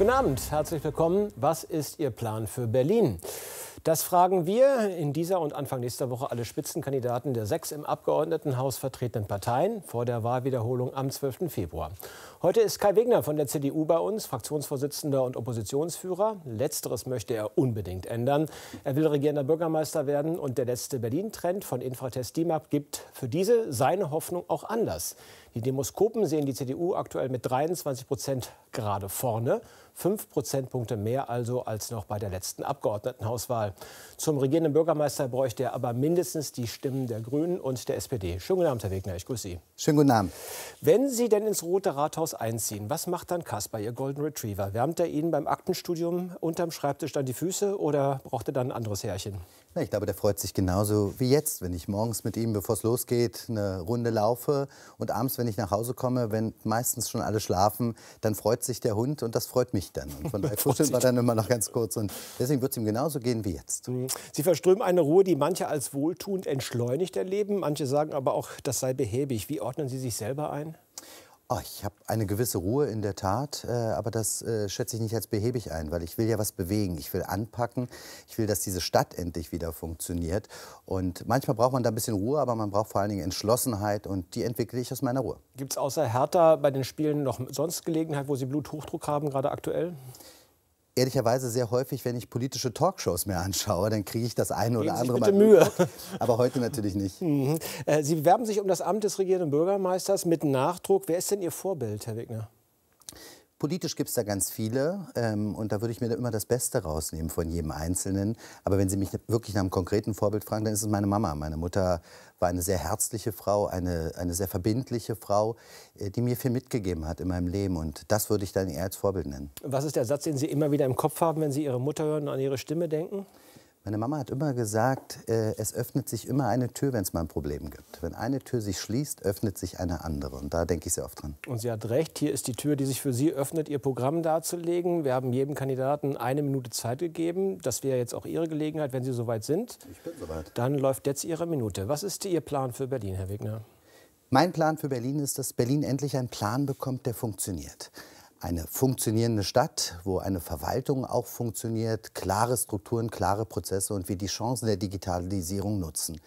Guten Abend, herzlich willkommen. Was ist Ihr Plan für Berlin? Das fragen wir in dieser und Anfang nächster Woche alle Spitzenkandidaten der sechs im Abgeordnetenhaus vertretenen Parteien vor der Wahlwiederholung am 12. Februar. Heute ist Kai Wegner von der CDU bei uns, Fraktionsvorsitzender und Oppositionsführer. Letzteres möchte er unbedingt ändern. Er will regierender Bürgermeister werden und der letzte Berlin-Trend von Infratest DIMAP gibt für diese seine Hoffnung auch Anlass. Die Demoskopen sehen die CDU aktuell mit 23 Prozent gerade vorne. Fünf Prozentpunkte mehr also als noch bei der letzten Abgeordnetenhauswahl. Zum regierenden Bürgermeister bräuchte er aber mindestens die Stimmen der Grünen und der SPD. Schönen guten Abend, Herr Wegner, ich grüße Sie. Schönen guten Abend. Wenn Sie denn ins Rote Rathaus einziehen, was macht dann Kaspar, Ihr Golden Retriever? Wärmt er Ihnen beim Aktenstudium unterm Schreibtisch dann die Füße oder braucht er dann ein anderes Härchen? Ja, ich glaube, der freut sich genauso wie jetzt, wenn ich morgens mit ihm, bevor es losgeht, eine Runde laufe und abends, wenn ich nach Hause komme, wenn meistens schon alle schlafen, dann freut sich der Hund und das freut mich dann. Und von daher kuscheln wir dann immer noch ganz kurz und deswegen wird es ihm genauso gehen wie jetzt. Mhm. Sie verströmen eine Ruhe, die manche als wohltuend entschleunigt erleben, manche sagen aber auch, das sei behäbig. Wie ordnen Sie sich selber ein? Oh, ich habe eine gewisse Ruhe in der Tat, äh, aber das äh, schätze ich nicht als behäbig ein, weil ich will ja was bewegen, ich will anpacken, ich will, dass diese Stadt endlich wieder funktioniert. Und manchmal braucht man da ein bisschen Ruhe, aber man braucht vor allen Dingen Entschlossenheit und die entwickle ich aus meiner Ruhe. Gibt es außer Hertha bei den Spielen noch sonst Gelegenheit, wo Sie Bluthochdruck haben, gerade aktuell? ehrlicherweise sehr häufig, wenn ich politische Talkshows mir anschaue, dann kriege ich das eine oder andere bitte Mal Mühe. Aber heute natürlich nicht. Mhm. Äh, Sie bewerben sich um das Amt des regierenden Bürgermeisters mit Nachdruck. Wer ist denn Ihr Vorbild, Herr Wegner? Politisch gibt es da ganz viele ähm, und da würde ich mir da immer das Beste rausnehmen von jedem Einzelnen. Aber wenn Sie mich wirklich nach einem konkreten Vorbild fragen, dann ist es meine Mama. Meine Mutter war eine sehr herzliche Frau, eine, eine sehr verbindliche Frau, äh, die mir viel mitgegeben hat in meinem Leben und das würde ich dann eher als Vorbild nennen. Was ist der Satz, den Sie immer wieder im Kopf haben, wenn Sie Ihre Mutter hören und an Ihre Stimme denken? Meine Mama hat immer gesagt, äh, es öffnet sich immer eine Tür, wenn es mal ein Problem gibt. Wenn eine Tür sich schließt, öffnet sich eine andere. Und da denke ich sehr oft dran. Und sie hat recht, hier ist die Tür, die sich für Sie öffnet, Ihr Programm darzulegen. Wir haben jedem Kandidaten eine Minute Zeit gegeben. Das wäre jetzt auch Ihre Gelegenheit, wenn Sie soweit sind. Ich bin soweit. Dann läuft jetzt Ihre Minute. Was ist Ihr Plan für Berlin, Herr Wegner? Mein Plan für Berlin ist, dass Berlin endlich einen Plan bekommt, der funktioniert eine funktionierende Stadt, wo eine Verwaltung auch funktioniert, klare Strukturen, klare Prozesse und wir die Chancen der Digitalisierung nutzen.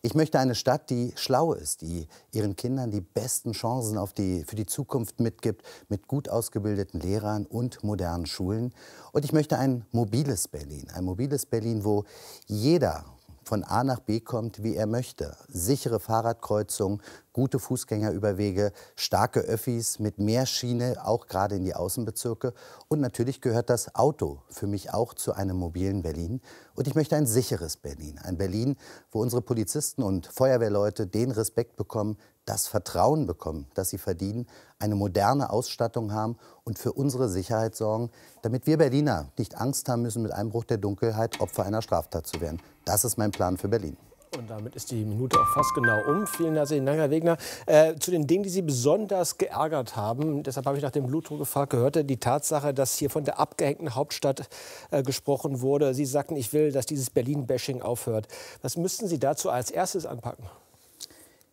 Ich möchte eine Stadt, die schlau ist, die ihren Kindern die besten Chancen die, für die Zukunft mitgibt, mit gut ausgebildeten Lehrern und modernen Schulen. Und ich möchte ein mobiles Berlin, ein mobiles Berlin, wo jeder von A nach B kommt, wie er möchte. Sichere Fahrradkreuzungen, gute Fußgängerüberwege, starke Öffis mit mehr Schiene, auch gerade in die Außenbezirke. Und natürlich gehört das Auto für mich auch zu einem mobilen Berlin. Und ich möchte ein sicheres Berlin. Ein Berlin, wo unsere Polizisten und Feuerwehrleute den Respekt bekommen, das Vertrauen bekommen, das sie verdienen, eine moderne Ausstattung haben und für unsere Sicherheit sorgen, damit wir Berliner nicht Angst haben müssen, mit Einbruch der Dunkelheit Opfer einer Straftat zu werden. Das ist mein Plan für Berlin. Und damit ist die Minute auch fast genau um. Vielen herzlichen Dank, Herr Wegner. Äh, zu den Dingen, die Sie besonders geärgert haben, deshalb habe ich nach dem Blutdruck gefragt, gehörte die Tatsache, dass hier von der abgehängten Hauptstadt äh, gesprochen wurde. Sie sagten, ich will, dass dieses Berlin-Bashing aufhört. Was müssten Sie dazu als erstes anpacken?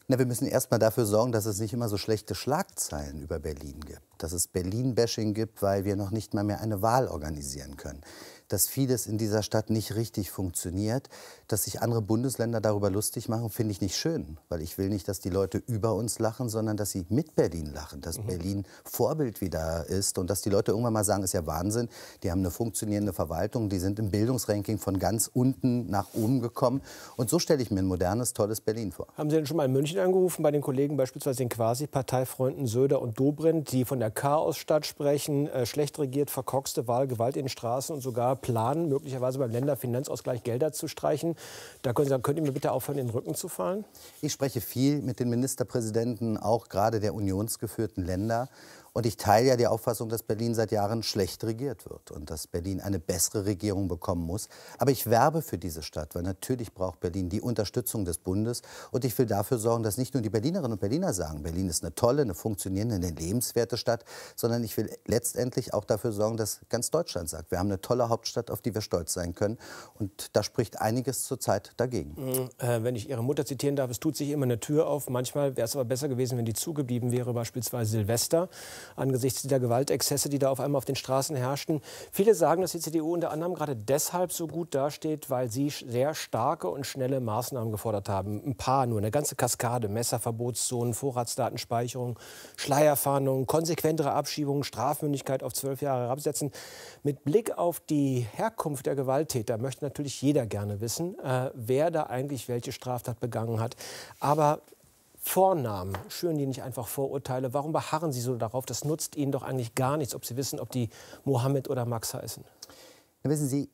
Na, wir müssen erst mal dafür sorgen, dass es nicht immer so schlechte Schlagzeilen über Berlin gibt. Dass es Berlin-Bashing gibt, weil wir noch nicht mal mehr eine Wahl organisieren können dass vieles in dieser Stadt nicht richtig funktioniert. Dass sich andere Bundesländer darüber lustig machen, finde ich nicht schön, weil ich will nicht, dass die Leute über uns lachen, sondern dass sie mit Berlin lachen, dass mhm. Berlin Vorbild wieder ist und dass die Leute irgendwann mal sagen, ist ja Wahnsinn, die haben eine funktionierende Verwaltung, die sind im Bildungsranking von ganz unten nach oben gekommen und so stelle ich mir ein modernes, tolles Berlin vor. Haben Sie denn schon mal in München angerufen bei den Kollegen, beispielsweise den Quasi-Parteifreunden Söder und Dobrindt, die von der Chaosstadt sprechen, äh, schlecht regiert, verkorkste Wahl, Gewalt in den Straßen und sogar planen, möglicherweise beim Länderfinanzausgleich Gelder zu streichen. Da können Sie sagen, könnt ihr mir bitte aufhören, den Rücken zu fallen? Ich spreche viel mit den Ministerpräsidenten, auch gerade der unionsgeführten Länder. Und ich teile ja die Auffassung, dass Berlin seit Jahren schlecht regiert wird und dass Berlin eine bessere Regierung bekommen muss. Aber ich werbe für diese Stadt, weil natürlich braucht Berlin die Unterstützung des Bundes. Und ich will dafür sorgen, dass nicht nur die Berlinerinnen und Berliner sagen, Berlin ist eine tolle, eine funktionierende, eine lebenswerte Stadt, sondern ich will letztendlich auch dafür sorgen, dass ganz Deutschland sagt, wir haben eine tolle Hauptstadt, auf die wir stolz sein können. Und da spricht einiges zurzeit dagegen. Mhm. Äh, wenn ich Ihre Mutter zitieren darf, es tut sich immer eine Tür auf. Manchmal wäre es aber besser gewesen, wenn die zugeblieben wäre, beispielsweise Silvester angesichts der Gewaltexzesse, die da auf einmal auf den Straßen herrschten. Viele sagen, dass die CDU unter anderem gerade deshalb so gut dasteht, weil sie sehr starke und schnelle Maßnahmen gefordert haben. Ein paar nur, eine ganze Kaskade. Messerverbotszonen, Vorratsdatenspeicherung, Schleierfahndung, konsequentere Abschiebungen, Strafmündigkeit auf zwölf Jahre herabsetzen. Mit Blick auf die Herkunft der Gewalttäter möchte natürlich jeder gerne wissen, äh, wer da eigentlich welche Straftat begangen hat. Aber Vornamen schüren die nicht einfach Vorurteile? Warum beharren sie so darauf? Das nutzt ihnen doch eigentlich gar nichts, ob sie wissen, ob die Mohammed oder Max heißen. Ja, wissen Sie,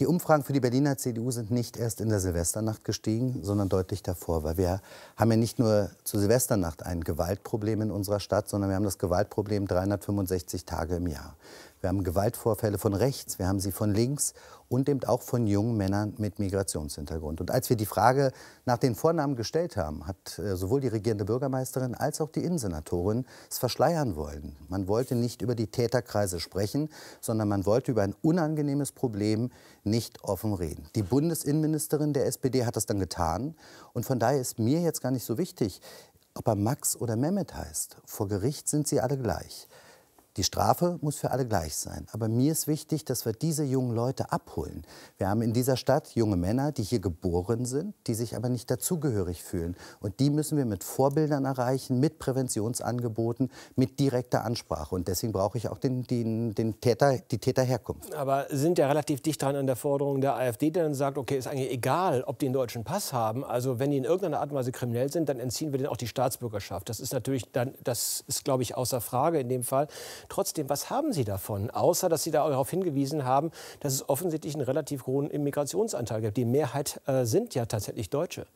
die Umfragen für die Berliner CDU sind nicht erst in der Silvesternacht gestiegen, sondern deutlich davor, weil wir haben ja nicht nur zur Silvesternacht ein Gewaltproblem in unserer Stadt, sondern wir haben das Gewaltproblem 365 Tage im Jahr. Wir haben Gewaltvorfälle von rechts, wir haben sie von links und eben auch von jungen Männern mit Migrationshintergrund. Und als wir die Frage nach den Vornamen gestellt haben, hat äh, sowohl die regierende Bürgermeisterin als auch die Innensenatorin es verschleiern wollen. Man wollte nicht über die Täterkreise sprechen, sondern man wollte über ein unangenehmes Problem nicht offen reden. Die Bundesinnenministerin der SPD hat das dann getan. Und von daher ist mir jetzt gar nicht so wichtig, ob er Max oder Mehmet heißt. Vor Gericht sind sie alle gleich. Die Strafe muss für alle gleich sein. Aber mir ist wichtig, dass wir diese jungen Leute abholen. Wir haben in dieser Stadt junge Männer, die hier geboren sind, die sich aber nicht dazugehörig fühlen. Und die müssen wir mit Vorbildern erreichen, mit Präventionsangeboten, mit direkter Ansprache. Und deswegen brauche ich auch den, den, den Täter, die Täterherkunft. Aber sind ja relativ dicht dran an der Forderung der AfD, die dann sagt, okay, ist eigentlich egal, ob die einen deutschen Pass haben. Also wenn die in irgendeiner Art und Weise kriminell sind, dann entziehen wir denen auch die Staatsbürgerschaft. Das ist natürlich dann, das ist, glaube ich, außer Frage in dem Fall. Trotzdem, was haben Sie davon? Außer, dass Sie darauf hingewiesen haben, dass es offensichtlich einen relativ hohen Immigrationsanteil gibt. Die Mehrheit äh, sind ja tatsächlich Deutsche.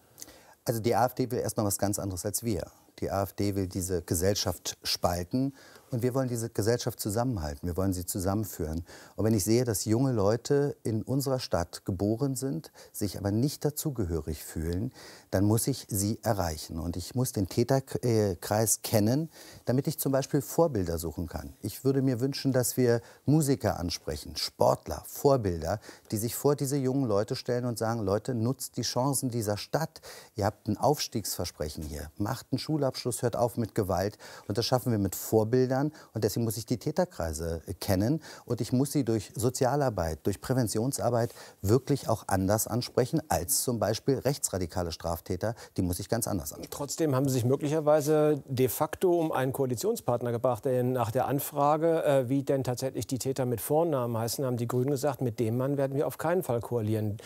Also die AfD will erstmal was ganz anderes als wir. Die AfD will diese Gesellschaft spalten und wir wollen diese Gesellschaft zusammenhalten, wir wollen sie zusammenführen. Und wenn ich sehe, dass junge Leute in unserer Stadt geboren sind, sich aber nicht dazugehörig fühlen, dann muss ich sie erreichen. Und ich muss den Täterkreis kennen, damit ich zum Beispiel Vorbilder suchen kann. Ich würde mir wünschen, dass wir Musiker ansprechen, Sportler, Vorbilder, die sich vor diese jungen Leute stellen und sagen, Leute, nutzt die Chancen dieser Stadt. Ihr habt ein Aufstiegsversprechen hier, macht einen Schul Schulabschluss, hört auf mit Gewalt. Und das schaffen wir mit Vorbildern. Und deswegen muss ich die Täterkreise äh, kennen. Und ich muss sie durch Sozialarbeit, durch Präventionsarbeit wirklich auch anders ansprechen als zum Beispiel rechtsradikale Straftäter. Die muss ich ganz anders ansprechen. Trotzdem haben Sie sich möglicherweise de facto um einen Koalitionspartner gebracht. Denn nach der Anfrage, äh, wie denn tatsächlich die Täter mit Vornamen heißen, haben die Grünen gesagt, mit dem Mann werden wir auf keinen Fall koalieren.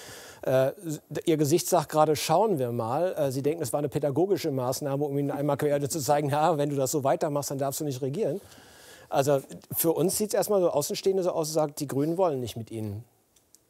Äh, ihr Gesicht sagt gerade, schauen wir mal. Sie denken, es war eine pädagogische Maßnahme, um ihn einmal Querelde zu zeigen, ja, wenn du das so weitermachst, dann darfst du nicht regieren. Also für uns sieht es erstmal so Außenstehende so aus, sagt, die Grünen wollen nicht mit ihnen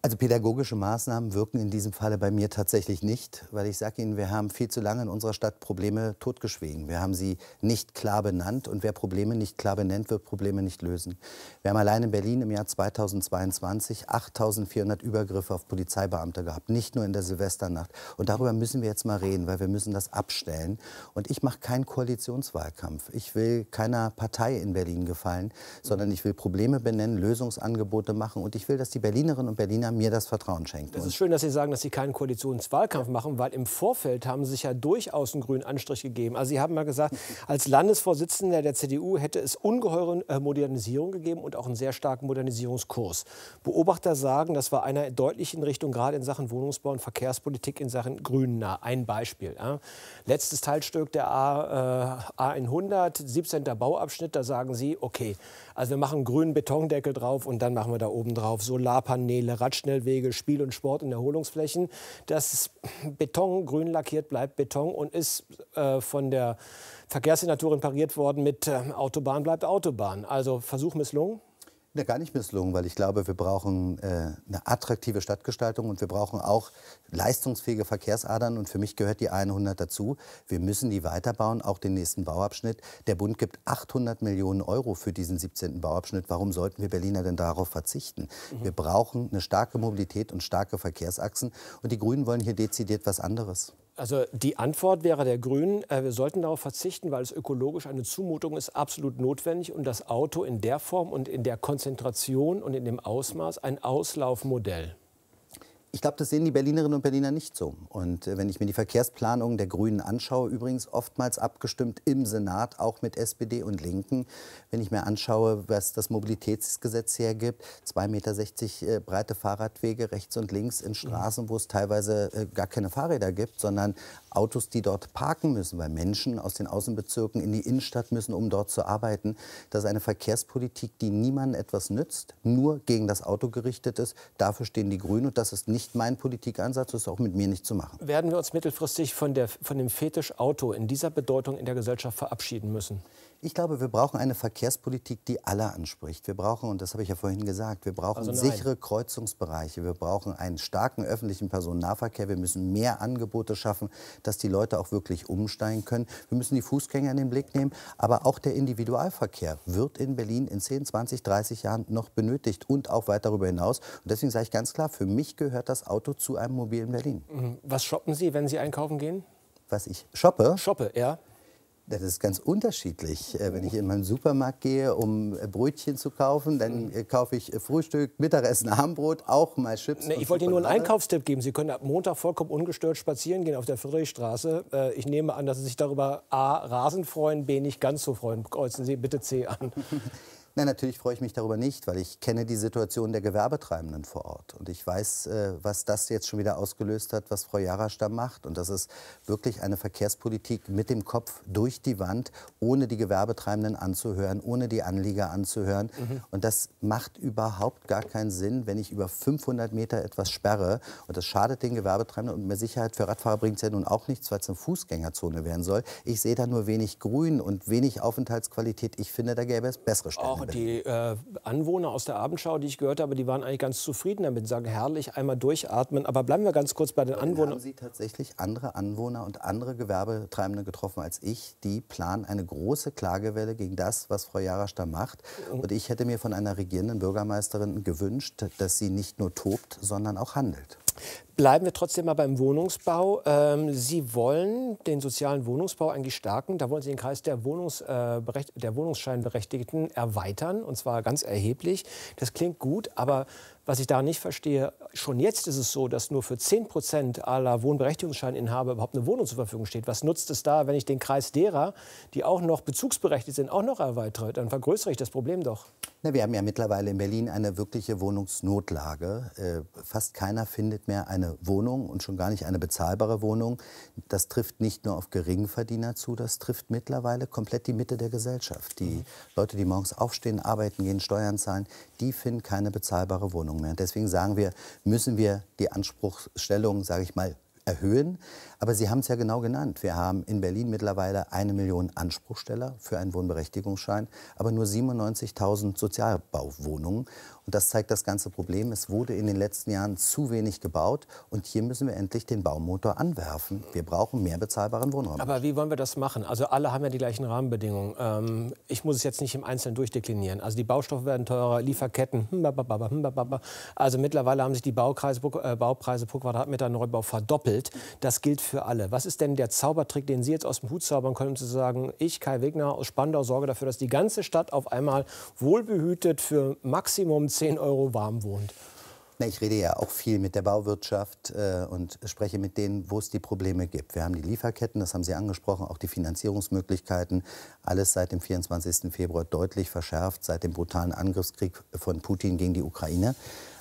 also pädagogische Maßnahmen wirken in diesem Falle bei mir tatsächlich nicht, weil ich sage Ihnen, wir haben viel zu lange in unserer Stadt Probleme totgeschwiegen. Wir haben sie nicht klar benannt und wer Probleme nicht klar benennt, wird Probleme nicht lösen. Wir haben allein in Berlin im Jahr 2022 8400 Übergriffe auf Polizeibeamte gehabt, nicht nur in der Silvesternacht. Und darüber müssen wir jetzt mal reden, weil wir müssen das abstellen. Und ich mache keinen Koalitionswahlkampf. Ich will keiner Partei in Berlin gefallen, sondern ich will Probleme benennen, Lösungsangebote machen und ich will, dass die Berlinerinnen und Berliner keiner mir das Vertrauen schenkt. Es ist schön, dass Sie sagen, dass Sie keinen Koalitionswahlkampf machen, weil im Vorfeld haben Sie sich ja durchaus einen grünen Anstrich gegeben. Also Sie haben mal gesagt, als Landesvorsitzender der CDU hätte es ungeheure äh, Modernisierung gegeben und auch einen sehr starken Modernisierungskurs. Beobachter sagen, das war einer deutlichen Richtung, gerade in Sachen Wohnungsbau und Verkehrspolitik in Sachen Grünen nah. Ein Beispiel. Ja. Letztes Teilstück der A, äh, A100, 17. Bauabschnitt, da sagen Sie, okay, also wir machen grünen Betondeckel drauf und dann machen wir da oben drauf Solarpaneele, Rad Radschnellwege, Spiel- und Sport- und Erholungsflächen, dass Beton grün lackiert bleibt, Beton und ist äh, von der Verkehrssignatur pariert worden mit äh, Autobahn bleibt Autobahn. Also Versuch misslungen. Ja, gar nicht misslungen, weil ich glaube, wir brauchen äh, eine attraktive Stadtgestaltung und wir brauchen auch leistungsfähige Verkehrsadern. Und für mich gehört die 100 dazu. Wir müssen die weiterbauen, auch den nächsten Bauabschnitt. Der Bund gibt 800 Millionen Euro für diesen 17. Bauabschnitt. Warum sollten wir Berliner denn darauf verzichten? Mhm. Wir brauchen eine starke Mobilität und starke Verkehrsachsen. Und die Grünen wollen hier dezidiert was anderes. Also die Antwort wäre der Grünen, äh, wir sollten darauf verzichten, weil es ökologisch eine Zumutung ist, absolut notwendig und das Auto in der Form und in der Konzentration und in dem Ausmaß ein Auslaufmodell. Ich glaube, das sehen die Berlinerinnen und Berliner nicht so. Und äh, wenn ich mir die Verkehrsplanung der Grünen anschaue, übrigens oftmals abgestimmt im Senat, auch mit SPD und Linken, wenn ich mir anschaue, was das Mobilitätsgesetz hergibt, 2,60 Meter äh, breite Fahrradwege rechts und links in Straßen, wo es teilweise äh, gar keine Fahrräder gibt, sondern Autos, die dort parken müssen, weil Menschen aus den Außenbezirken in die Innenstadt müssen, um dort zu arbeiten. Das ist eine Verkehrspolitik, die niemandem etwas nützt, nur gegen das Auto gerichtet ist. Dafür stehen die Grünen und das ist nicht ist mein Politikansatz, das ist auch mit mir nicht zu machen. Werden wir uns mittelfristig von, der, von dem Fetisch Auto in dieser Bedeutung in der Gesellschaft verabschieden müssen? Ich glaube, wir brauchen eine Verkehrspolitik, die alle anspricht. Wir brauchen, und das habe ich ja vorhin gesagt, wir brauchen also sichere Kreuzungsbereiche. Wir brauchen einen starken öffentlichen Personennahverkehr. Wir müssen mehr Angebote schaffen, dass die Leute auch wirklich umsteigen können. Wir müssen die Fußgänger in den Blick nehmen. Aber auch der Individualverkehr wird in Berlin in 10, 20, 30 Jahren noch benötigt und auch weit darüber hinaus. Und deswegen sage ich ganz klar, für mich gehört das Auto zu einem mobilen Berlin. Mhm. Was shoppen Sie, wenn Sie einkaufen gehen? Was ich shoppe? Shoppe, ja. Das ist ganz unterschiedlich. Äh, wenn ich in meinen Supermarkt gehe, um äh, Brötchen zu kaufen, dann mhm. äh, kaufe ich Frühstück, Mittagessen, Abendbrot, auch mal Chips. Nee, ich wollte Ihnen nur einen Einkaufstipp geben. Sie können ab Montag vollkommen ungestört spazieren gehen auf der Friedrichstraße. Ich nehme an, dass Sie sich darüber A. Rasen freuen, B. nicht ganz so freuen. Kreuzen Sie bitte C an. Nein, natürlich freue ich mich darüber nicht, weil ich kenne die Situation der Gewerbetreibenden vor Ort. Und ich weiß, äh, was das jetzt schon wieder ausgelöst hat, was Frau Jarasch da macht. Und das ist wirklich eine Verkehrspolitik mit dem Kopf durch die Wand, ohne die Gewerbetreibenden anzuhören, ohne die Anlieger anzuhören. Mhm. Und das macht überhaupt gar keinen Sinn, wenn ich über 500 Meter etwas sperre. Und das schadet den Gewerbetreibenden. Und mehr Sicherheit für Radfahrer bringt es ja nun auch nichts, weil es eine Fußgängerzone werden soll. Ich sehe da nur wenig Grün und wenig Aufenthaltsqualität. Ich finde, da gäbe es bessere Stellen. Auch die äh, Anwohner aus der Abendschau, die ich gehört habe, die waren eigentlich ganz zufrieden damit, sagen herrlich, einmal durchatmen. Aber bleiben wir ganz kurz bei den Anwohnern. Haben Sie tatsächlich andere Anwohner und andere Gewerbetreibende getroffen als ich? Die planen eine große Klagewelle gegen das, was Frau Jarasch da macht. Mhm. Und ich hätte mir von einer regierenden Bürgermeisterin gewünscht, dass sie nicht nur tobt, sondern auch handelt. Bleiben wir trotzdem mal beim Wohnungsbau. Ähm, Sie wollen den sozialen Wohnungsbau eigentlich stärken. Da wollen Sie den Kreis der, Wohnungs, äh, der Wohnungsscheinberechtigten erweitern, und zwar ganz erheblich. Das klingt gut, aber was ich da nicht verstehe, schon jetzt ist es so, dass nur für 10 Prozent aller Wohnberechtigungsscheininhaber überhaupt eine Wohnung zur Verfügung steht. Was nutzt es da, wenn ich den Kreis derer, die auch noch bezugsberechtigt sind, auch noch erweitere? Dann vergrößere ich das Problem doch. Na, wir haben ja mittlerweile in Berlin eine wirkliche Wohnungsnotlage. Äh, fast keiner findet mehr eine Wohnung und schon gar nicht eine bezahlbare Wohnung. Das trifft nicht nur auf Geringverdiener zu, das trifft mittlerweile komplett die Mitte der Gesellschaft. Die mhm. Leute, die morgens aufstehen, arbeiten gehen, Steuern zahlen, die finden keine bezahlbare Wohnung. Anforderungen mehr. Ne? Deswegen sagen wir, müssen wir die Anspruchsstellung, sage ich mal, erhöhen. Aber Sie haben es ja genau genannt. Wir haben in Berlin mittlerweile eine Million Anspruchsteller für einen Wohnberechtigungsschein, aber nur 97.000 Sozialbauwohnungen und das zeigt das ganze Problem, es wurde in den letzten Jahren zu wenig gebaut und hier müssen wir endlich den Baumotor anwerfen. Wir brauchen mehr bezahlbaren Wohnraum. Aber wie wollen wir das machen? Also alle haben ja die gleichen Rahmenbedingungen. Ähm, ich muss es jetzt nicht im Einzelnen durchdeklinieren. Also die Baustoffe werden teurer, Lieferketten, hm, bababa, hm, bababa. also mittlerweile haben sich die Baukreise, äh, Baupreise pro Quadratmeter Neubau verdoppelt. Das gilt für alle. Was ist denn der Zaubertrick, den Sie jetzt aus dem Hut zaubern können, um zu sagen, ich, Kai Wegner aus Spandau, sorge dafür, dass die ganze Stadt auf einmal wohlbehütet für Maximum 10 Euro warm wohnt. ich rede ja auch viel mit der Bauwirtschaft äh, und spreche mit denen, wo es die Probleme gibt. Wir haben die Lieferketten, das haben Sie angesprochen, auch die Finanzierungsmöglichkeiten. Alles seit dem 24. Februar deutlich verschärft, seit dem brutalen Angriffskrieg von Putin gegen die Ukraine.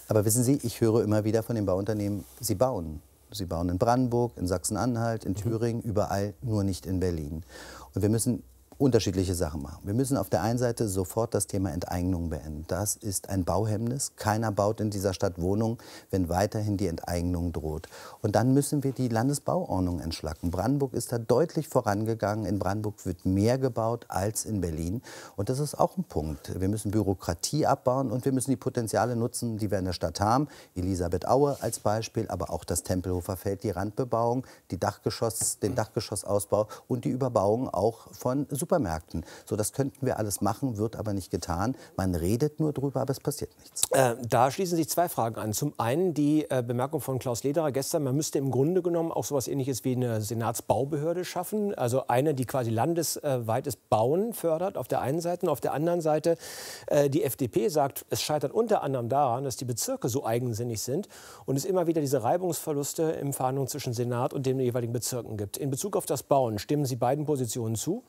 Aber wissen Sie, ich höre immer wieder von den Bauunternehmen, sie bauen. Sie bauen in Brandenburg, in Sachsen-Anhalt, in mhm. Thüringen, überall, nur nicht in Berlin. Und wir müssen unterschiedliche Sachen machen. Wir müssen auf der einen Seite sofort das Thema Enteignung beenden. Das ist ein Bauhemmnis. Keiner baut in dieser Stadt Wohnungen, wenn weiterhin die Enteignung droht. Und dann müssen wir die Landesbauordnung entschlacken. Brandenburg ist da deutlich vorangegangen. In Brandenburg wird mehr gebaut als in Berlin. Und das ist auch ein Punkt. Wir müssen Bürokratie abbauen und wir müssen die Potenziale nutzen, die wir in der Stadt haben. Elisabeth Aue als Beispiel, aber auch das Tempelhofer Feld, die Randbebauung, die Dachgeschoss, den Dachgeschossausbau und die Überbauung auch von Super Supermärkten. So, das könnten wir alles machen, wird aber nicht getan. Man redet nur drüber, aber es passiert nichts. Äh, da schließen sich zwei Fragen an. Zum einen die äh, Bemerkung von Klaus Lederer gestern, man müsste im Grunde genommen auch so etwas ähnliches wie eine Senatsbaubehörde schaffen. Also eine, die quasi landesweites Bauen fördert auf der einen Seite. Und auf der anderen Seite äh, die FDP sagt, es scheitert unter anderem daran, dass die Bezirke so eigensinnig sind und es immer wieder diese Reibungsverluste im Verhandlung zwischen Senat und den jeweiligen Bezirken gibt. In Bezug auf das Bauen, stimmen Sie beiden Positionen zu?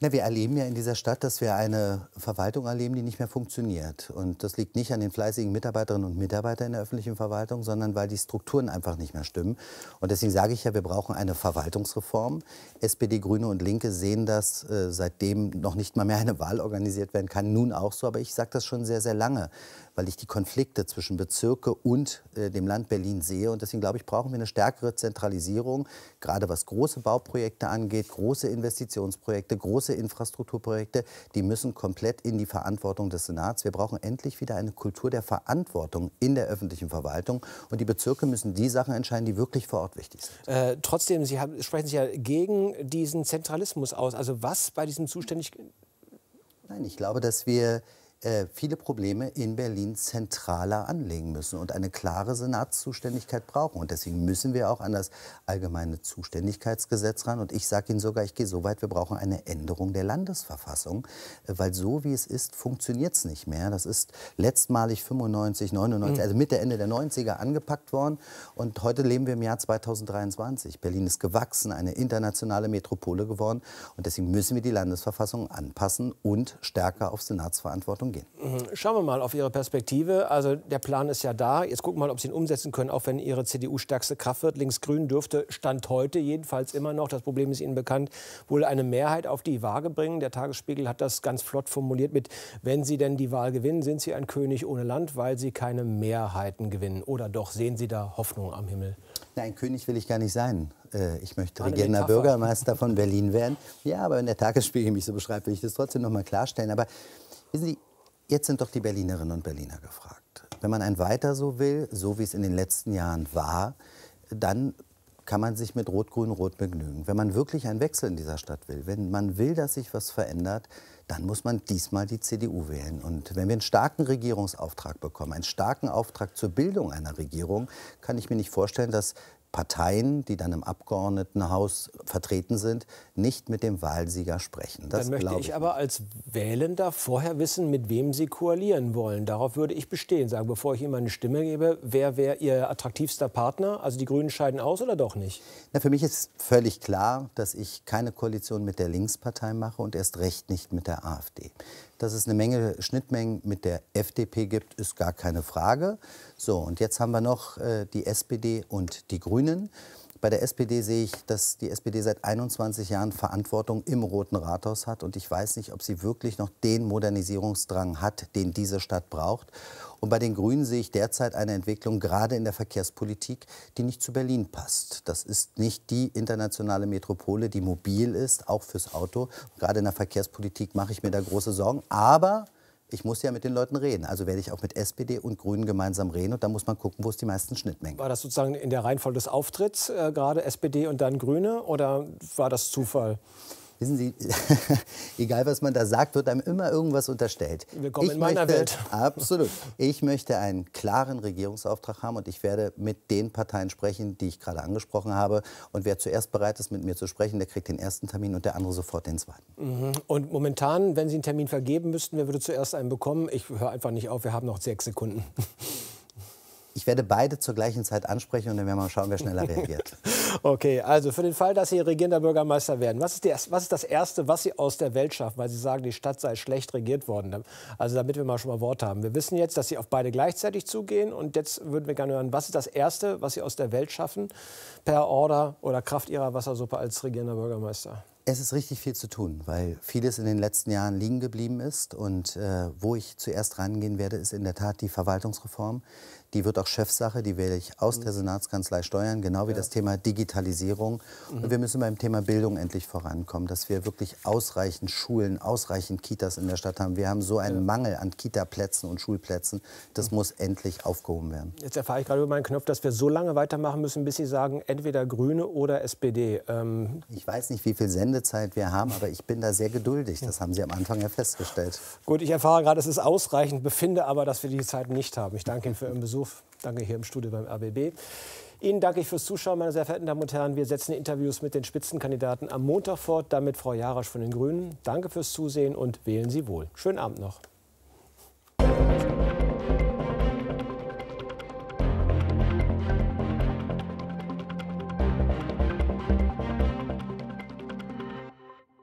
Ja, wir erleben ja in dieser Stadt, dass wir eine Verwaltung erleben, die nicht mehr funktioniert. Und das liegt nicht an den fleißigen Mitarbeiterinnen und Mitarbeitern in der öffentlichen Verwaltung, sondern weil die Strukturen einfach nicht mehr stimmen. Und deswegen sage ich ja, wir brauchen eine Verwaltungsreform. SPD, Grüne und Linke sehen das, äh, seitdem noch nicht mal mehr eine Wahl organisiert werden kann, nun auch so. Aber ich sage das schon sehr, sehr lange, weil ich die Konflikte zwischen Bezirke und äh, dem Land Berlin sehe. Und deswegen glaube ich, brauchen wir eine stärkere Zentralisierung, gerade was große Bauprojekte angeht, große Investitionsprojekte, große große Infrastrukturprojekte, die müssen komplett in die Verantwortung des Senats. Wir brauchen endlich wieder eine Kultur der Verantwortung in der öffentlichen Verwaltung. Und die Bezirke müssen die Sachen entscheiden, die wirklich vor Ort wichtig sind. Äh, trotzdem, Sie haben, sprechen sich ja gegen diesen Zentralismus aus. Also was bei diesem zuständig... Nein, ich glaube, dass wir äh, viele Probleme in Berlin zentraler anlegen müssen und eine klare Senatszuständigkeit brauchen. Und deswegen müssen wir auch an das allgemeine Zuständigkeitsgesetz ran. Und ich sage Ihnen sogar, ich gehe so weit, wir brauchen eine Änderung der Landesverfassung, äh, weil so wie es ist, funktioniert es nicht mehr. Das ist letztmalig 95, 99, mhm. also Mitte, Ende der 90er angepackt worden. Und heute leben wir im Jahr 2023. Berlin ist gewachsen, eine internationale Metropole geworden. Und deswegen müssen wir die Landesverfassung anpassen und stärker auf Senatsverantwortung Richtung gehen. Mhm. Schauen wir mal auf Ihre Perspektive. Also der Plan ist ja da. Jetzt gucken wir mal, ob Sie ihn umsetzen können, auch wenn Ihre CDU stärkste Kraft wird. Linksgrün dürfte Stand heute jedenfalls immer noch, das Problem ist Ihnen bekannt, wohl eine Mehrheit auf die Waage bringen. Der Tagesspiegel hat das ganz flott formuliert mit, wenn Sie denn die Wahl gewinnen, sind Sie ein König ohne Land, weil Sie keine Mehrheiten gewinnen. Oder doch sehen Sie da Hoffnung am Himmel? Nein, König will ich gar nicht sein. Äh, ich möchte Regierender Bürgermeister von Berlin werden. Ja, aber wenn der Tagesspiegel mich so beschreibt, will ich das trotzdem noch mal klarstellen. Aber wissen Sie, Jetzt sind doch die Berlinerinnen und Berliner gefragt. Wenn man ein Weiter so will, so wie es in den letzten Jahren war, dann kann man sich mit Rot-Grün-Rot begnügen. Wenn man wirklich einen Wechsel in dieser Stadt will, wenn man will, dass sich was verändert, dann muss man diesmal die CDU wählen. Und wenn wir einen starken Regierungsauftrag bekommen, einen starken Auftrag zur Bildung einer Regierung, kann ich mir nicht vorstellen, dass Parteien, die dann im Abgeordnetenhaus vertreten sind, nicht mit dem Wahlsieger sprechen. Das dann möchte ich, ich aber als Wählender vorher wissen, mit wem Sie koalieren wollen. Darauf würde ich bestehen, sagen, bevor ich Ihnen meine Stimme gebe, wer wäre Ihr attraktivster Partner? Also die Grünen scheiden aus oder doch nicht? Na, für mich ist völlig klar, dass ich keine Koalition mit der Linkspartei mache und erst recht nicht mit der AfD. Dass es eine Menge Schnittmengen mit der FDP gibt, ist gar keine Frage. So, und jetzt haben wir noch äh, die SPD und die Grünen. Grünen. Bei der SPD sehe ich, dass die SPD seit 21 Jahren Verantwortung im Roten Rathaus hat. Und ich weiß nicht, ob sie wirklich noch den Modernisierungsdrang hat, den diese Stadt braucht. Und bei den Grünen sehe ich derzeit eine Entwicklung, gerade in der Verkehrspolitik, die nicht zu Berlin passt. Das ist nicht die internationale Metropole, die mobil ist, auch fürs Auto. Gerade in der Verkehrspolitik mache ich mir da große Sorgen. Aber ich muss ja mit den Leuten reden. Also werde ich auch mit SPD und Grünen gemeinsam reden. Und da muss man gucken, wo es die meisten Schnittmengen War das sozusagen in der Reihenfolge des Auftritts äh, gerade SPD und dann Grüne? Oder war das Zufall? Wissen Sie, egal was man da sagt, wird einem immer irgendwas unterstellt. Willkommen ich in meiner möchte, Welt. Absolut. Ich möchte einen klaren Regierungsauftrag haben und ich werde mit den Parteien sprechen, die ich gerade angesprochen habe. Und wer zuerst bereit ist, mit mir zu sprechen, der kriegt den ersten Termin und der andere sofort den zweiten. Mhm. Und momentan, wenn Sie einen Termin vergeben müssten, wer würde zuerst einen bekommen? Ich höre einfach nicht auf, wir haben noch sechs Sekunden. Ich werde beide zur gleichen Zeit ansprechen und dann werden wir mal schauen, wer schneller reagiert. okay, also für den Fall, dass Sie regierender Bürgermeister werden, was ist, die, was ist das Erste, was Sie aus der Welt schaffen, weil Sie sagen, die Stadt sei schlecht regiert worden? Also damit wir mal schon mal Wort haben. Wir wissen jetzt, dass Sie auf beide gleichzeitig zugehen und jetzt würden wir gerne hören, was ist das Erste, was Sie aus der Welt schaffen per Order oder Kraft Ihrer Wassersuppe als regierender Bürgermeister? Es ist richtig viel zu tun, weil vieles in den letzten Jahren liegen geblieben ist. Und äh, wo ich zuerst rangehen werde, ist in der Tat die Verwaltungsreform, die wird auch Chefsache, die werde ich aus mhm. der Senatskanzlei steuern, genau wie ja. das Thema Digitalisierung. Mhm. Und wir müssen beim Thema Bildung endlich vorankommen, dass wir wirklich ausreichend Schulen, ausreichend Kitas in der Stadt haben. Wir haben so einen ja. Mangel an Kitaplätzen und Schulplätzen. Das mhm. muss endlich aufgehoben werden. Jetzt erfahre ich gerade über meinen Knopf, dass wir so lange weitermachen müssen, bis Sie sagen, entweder Grüne oder SPD. Ähm ich weiß nicht, wie viel Sendezeit wir haben, aber ich bin da sehr geduldig. Das haben Sie am Anfang ja festgestellt. Gut, ich erfahre gerade, es ist ausreichend, befinde aber, dass wir die Zeit nicht haben. Ich danke Ihnen für Ihren Besuch. Suff. Danke hier im Studio beim RBB. Ihnen danke ich fürs Zuschauen, meine sehr verehrten Damen und Herren. Wir setzen Interviews mit den Spitzenkandidaten am Montag fort, damit Frau Jarasch von den Grünen. Danke fürs Zusehen und wählen Sie wohl. Schönen Abend noch.